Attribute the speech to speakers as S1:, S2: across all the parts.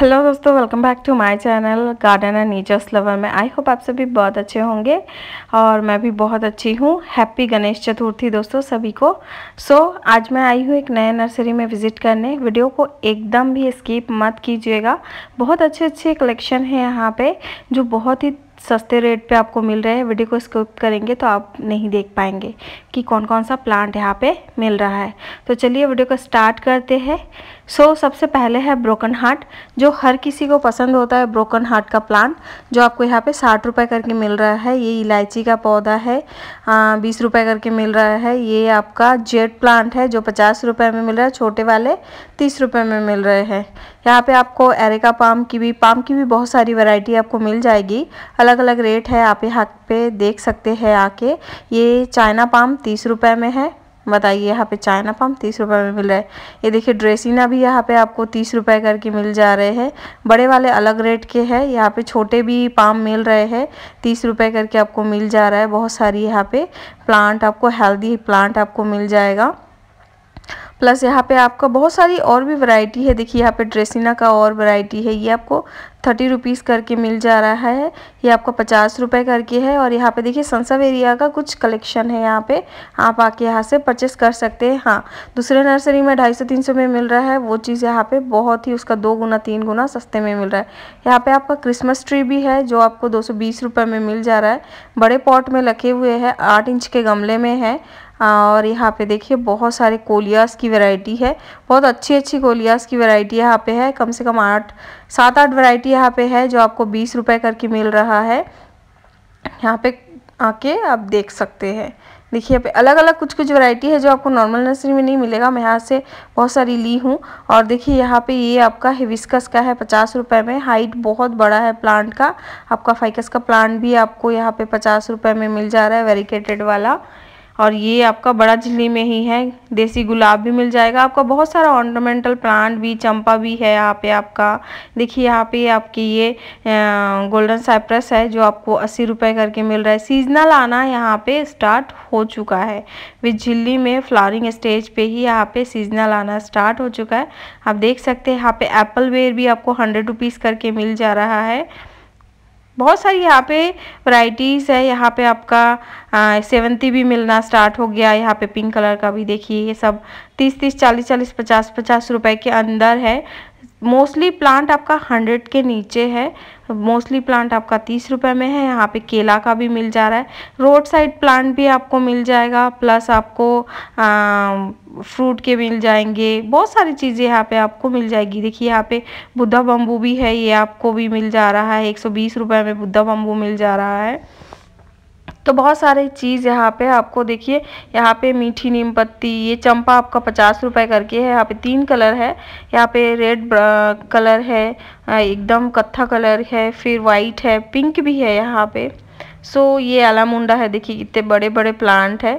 S1: hello दोस्तों welcome back to my channel garden and nature's lover में I hope आप सभी बहुत अच्छे होंगे और मैं भी बहुत अच्छी हूँ हैप्पी गणेश चतुर्थी दोस्तों सभी को सो so, आज मैं आई हूँ एक नए नर्सरी में विज़िट करने वीडियो को एकदम भी स्किप मत कीजिएगा बहुत अच्छे अच्छे कलेक्शन है यहाँ पर जो बहुत ही सस्ते रेट पे आपको मिल रहे हैं वीडियो को स्किप करेंगे तो आप नहीं देख पाएंगे कि कौन कौन सा प्लांट यहाँ पे मिल रहा है तो चलिए वीडियो को स्टार्ट करते हैं सो so, सबसे पहले है ब्रोकन हार्ट जो हर किसी को पसंद होता है ब्रोकन हार्ट का प्लांट जो आपको यहाँ पे साठ रुपए करके मिल रहा है ये इलायची का पौधा है बीस रुपए करके मिल रहा है ये आपका जेड प्लांट है जो पचास रुपए में मिल रहा है छोटे वाले तीस रुपये में मिल रहे हैं यहाँ पे आपको एरेका पाम की भी पाम की भी बहुत सारी वैरायटी आपको मिल जाएगी अलग अलग रेट है आप यहाँ पे देख सकते हैं आके ये चाइना पाम तीस रुपये में है बताइए यहाँ पे चाइना पम्प तीस रुपये में मिल रहा है ये देखिए ड्रेसिना भी यहाँ पे आपको तीस रुपये करके मिल जा रहे हैं बड़े वाले अलग रेट के हैं यहाँ पे छोटे भी पाम मिल रहे हैं तीस रुपये करके आपको मिल जा रहा है बहुत सारी यहाँ पे प्लांट आपको हेल्दी प्लांट आपको मिल जाएगा प्लस यहाँ पे आपका बहुत सारी और भी वैरायटी है देखिए यहाँ पे ड्रेसिना का और वैरायटी है ये आपको थर्टी रुपीज़ करके मिल जा रहा है ये आपका पचास रुपये करके है और यहाँ पे देखिए सनसव एरिया का कुछ कलेक्शन है यहाँ पे आप आके यहाँ से परचेस कर सकते हैं हाँ दूसरे नर्सरी में ढाई सौ तीन सौ में मिल रहा है वो चीज़ यहाँ पे बहुत ही उसका दो गुना तीन गुना सस्ते में मिल रहा है यहाँ पे आपका क्रिसमस ट्री भी है जो आपको दो सौ में मिल जा रहा है बड़े पॉट में रखे हुए हैं आठ इंच के गमले में है हाँ, और यहाँ पे देखिए बहुत सारे कोलियास की वैरायटी है बहुत अच्छी अच्छी कोलियास की वैरायटी यहाँ पे है कम से कम आठ सात आठ वैरायटी यहाँ पे है जो आपको बीस रुपए करके मिल रहा है यहाँ पे आके आप देख सकते हैं देखिए यहाँ पे अलग अलग कुछ कुछ वैरायटी है जो आपको नॉर्मल नर्सरी में नहीं मिलेगा मैं यहाँ से बहुत सारी ली हूँ और देखिए यहाँ पे ये आपका हिविस्कस का है पचास रुपये में हाइट बहुत बड़ा है प्लांट का आपका फाइकस का प्लांट भी आपको यहाँ पे पचास रुपये में मिल जा रहा है वेरिकेटेड वाला और ये आपका बड़ा झिल्ली में ही है देसी गुलाब भी मिल जाएगा आपका बहुत सारा ऑर्नामेंटल प्लांट भी चंपा भी है यहाँ पे आपका देखिए यहाँ पे आपकी ये गोल्डन साइप्रस है जो आपको अस्सी रुपये करके मिल रहा है सीजनल आना यहाँ पे स्टार्ट हो चुका है वे झिल्ली में फ्लॉरिंग स्टेज पे ही यहाँ पे सीजनल आना स्टार्ट हो चुका है आप देख सकते हैं यहाँ पे एप्पल वेयर भी आपको हंड्रेड रुपीज़ करके मिल जा रहा है बहुत सारी यहाँ पे वैरायटीज़ है यहाँ पे आपका सेवंती भी मिलना स्टार्ट हो गया यहाँ पे पिंक कलर का भी देखिए ये सब तीस तीस चालीस चालीस पचास पचास रुपए के अंदर है मोस्टली प्लांट आपका हंड्रेड के नीचे है मोस्टली प्लांट आपका तीस रुपये में है यहाँ पे केला का भी मिल जा रहा है रोड साइड प्लांट भी आपको मिल जाएगा प्लस आपको फ्रूट के मिल जाएंगे बहुत सारी चीज़ें यहाँ पे आपको मिल जाएगी देखिए यहाँ पे बुद्धा बम्बू भी है ये आपको भी मिल जा रहा है एक सौ बीस रुपये में बुद्धा बम्बू मिल जा रहा है तो बहुत सारे चीज़ यहाँ पे आपको देखिए यहाँ पे मीठी नीम पत्ती ये चंपा आपका पचास रुपए करके है यहाँ पे तीन कलर है यहाँ पे रेड कलर है एकदम कत्था कलर है फिर वाइट है पिंक भी है यहाँ पे सो ये मुंडा है देखिए इतने बड़े बड़े प्लांट है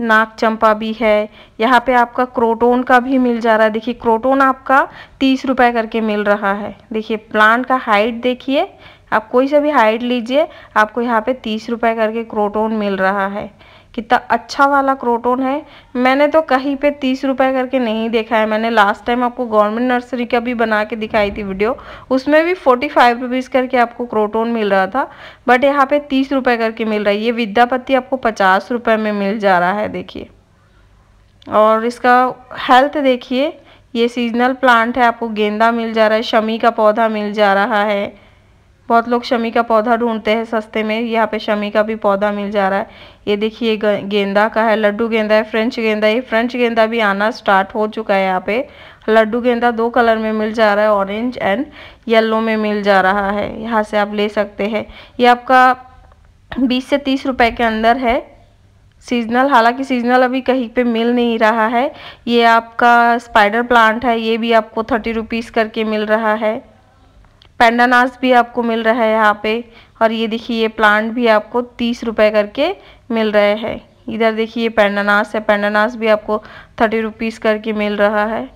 S1: नाग चंपा भी है यहाँ पे आपका क्रोटोन का भी मिल जा रहा है देखिए क्रोटोन आपका तीस रुपये करके मिल रहा है देखिए प्लांट का हाइट देखिए आप कोई सा भी हाइट लीजिए आपको यहाँ पे तीस रुपए करके क्रोटोन मिल रहा है कितना अच्छा वाला क्रोटोन है मैंने तो कहीं पे तीस रुपए करके नहीं देखा है मैंने लास्ट टाइम आपको गवर्नमेंट नर्सरी का भी बना के दिखाई थी वीडियो उसमें भी फोर्टी फाइव रुपीज़ करके आपको क्रोटोन मिल रहा था बट यहाँ पे तीस रुपये करके मिल रहा है ये विद्यापति आपको पचास रुपये में मिल जा रहा है देखिए और इसका हेल्थ देखिए ये सीजनल प्लांट है आपको गेंदा मिल जा रहा है शमी का पौधा मिल जा रहा है बहुत लोग शमी का पौधा ढूंढते हैं सस्ते में यहाँ पे शमी का भी पौधा मिल जा रहा है ये देखिए गेंदा का है लड्डू गेंदा है फ्रेंच गेंदा ये फ्रेंच गेंदा भी आना स्टार्ट हो चुका है यहाँ पे लड्डू गेंदा दो कलर में मिल जा रहा है ऑरेंज एंड येलो में मिल जा रहा है यहाँ से आप ले सकते हैं ये आपका बीस से तीस रुपये के अंदर है सीजनल हालांकि सीजनल अभी कहीं पे मिल नहीं रहा है ये आपका स्पाइडर प्लांट है ये भी आपको थर्टी रुपीज़ करके मिल रहा है पेंडानास भी आपको मिल रहा है यहाँ पे और ये देखिए ये प्लांट भी आपको तीस रुपये करके मिल रहे हैं इधर देखिए ये पेंडानास है पेंडानास भी आपको थर्टी रुपीज़ करके मिल रहा है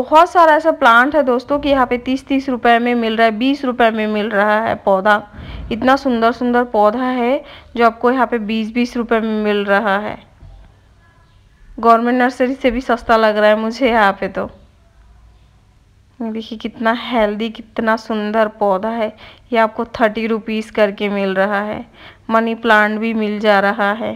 S1: बहुत सारा ऐसा प्लांट है दोस्तों कि यहाँ पे तीस तीस रुपये में मिल रहा है बीस रुपये में मिल रहा है पौधा इतना सुंदर सुंदर पौधा है जो आपको यहाँ पे बीस बीस रुपये में मिल रहा है गवर्नमेंट नर्सरी से भी सस्ता लग रहा है मुझे यहाँ पे तो देखिए कितना हेल्दी कितना सुंदर पौधा है ये आपको थर्टी रुपीज़ करके मिल रहा है मनी प्लांट भी मिल जा रहा है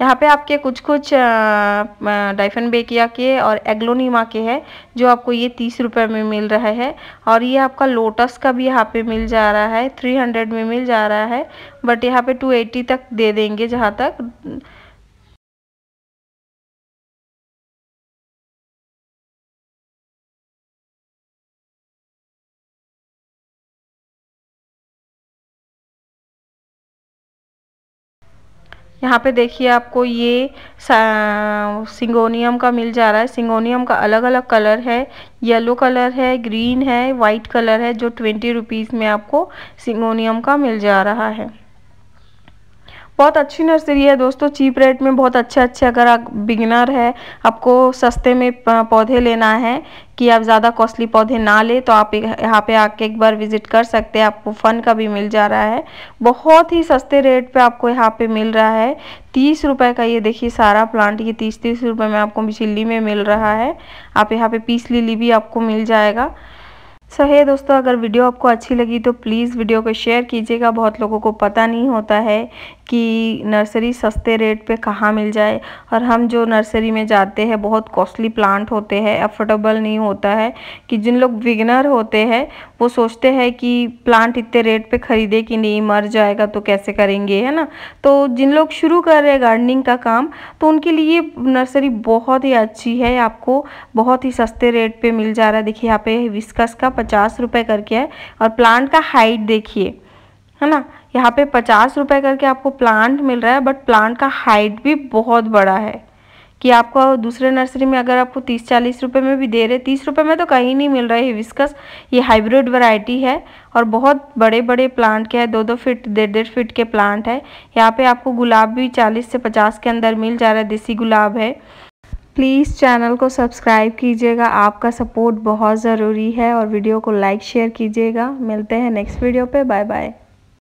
S1: यहाँ पे आपके कुछ कुछ डाइफन बेकिया के और एग्लोनीमा के हैं जो आपको ये तीस रुपये में मिल रहा है और ये आपका लोटस का भी यहाँ पे मिल जा रहा है थ्री हंड्रेड में मिल जा रहा है बट यहाँ पे टू एट्टी तक दे देंगे जहाँ तक यहाँ पे देखिए आपको ये सिंगोनियम का मिल जा रहा है सिंगोनियम का अलग अलग कलर है येलो कलर है ग्रीन है वाइट कलर है जो ट्वेंटी रुपीज़ में आपको सिंगोनियम का मिल जा रहा है बहुत अच्छी नर्सरी है दोस्तों चीप रेट में बहुत अच्छे अच्छे अगर आप बिगनर है आपको सस्ते में पौधे लेना है कि आप ज़्यादा कॉस्टली पौधे ना ले तो आप यहाँ पे आके एक बार विज़िट कर सकते हैं आपको फ़न का भी मिल जा रहा है बहुत ही सस्ते रेट पे आपको यहाँ पे मिल रहा है तीस रुपए का ये देखिए सारा प्लांट ये तीस तीस रुपए में आपको छिल्ली में मिल रहा है आप यहाँ पे पीस लिली भी आपको मिल जाएगा सो दोस्तों अगर वीडियो आपको अच्छी लगी तो प्लीज़ वीडियो को शेयर कीजिएगा बहुत लोगों को पता नहीं होता है कि नर्सरी सस्ते रेट पे कहाँ मिल जाए और हम जो नर्सरी में जाते हैं बहुत कॉस्टली प्लांट होते हैं अफोर्डेबल नहीं होता है कि जिन लोग विगनर होते हैं वो सोचते हैं कि प्लांट इतने रेट पे ख़रीदे कि नहीं मर जाएगा तो कैसे करेंगे है ना तो जिन लोग शुरू कर रहे हैं गार्डनिंग का काम तो उनके लिए नर्सरी बहुत ही अच्छी है आपको बहुत ही सस्ते रेट पर मिल जा रहा है देखिए यहाँ पे विस्कस का पचास रुपये करके है और प्लांट का हाइट देखिए है ना यहाँ पे पचास रुपये करके आपको प्लांट मिल रहा है बट प्लांट का हाइट भी बहुत बड़ा है कि आपको दूसरे नर्सरी में अगर आपको तीस चालीस रुपये में भी दे रहे तीस रुपये में तो कहीं नहीं मिल रहा है विस्कस ये हाइब्रिड वैरायटी है और बहुत बड़े बड़े प्लांट के हैं दो दो फिट डेढ़ डेढ़ फिट के प्लांट है यहाँ पे आपको गुलाब भी चालीस से पचास के अंदर मिल जा रहा है देसी गुलाब है प्लीज़ चैनल को सब्सक्राइब कीजिएगा आपका सपोर्ट बहुत ज़रूरी है और वीडियो को लाइक शेयर कीजिएगा मिलते हैं नेक्स्ट वीडियो पर बाय बाय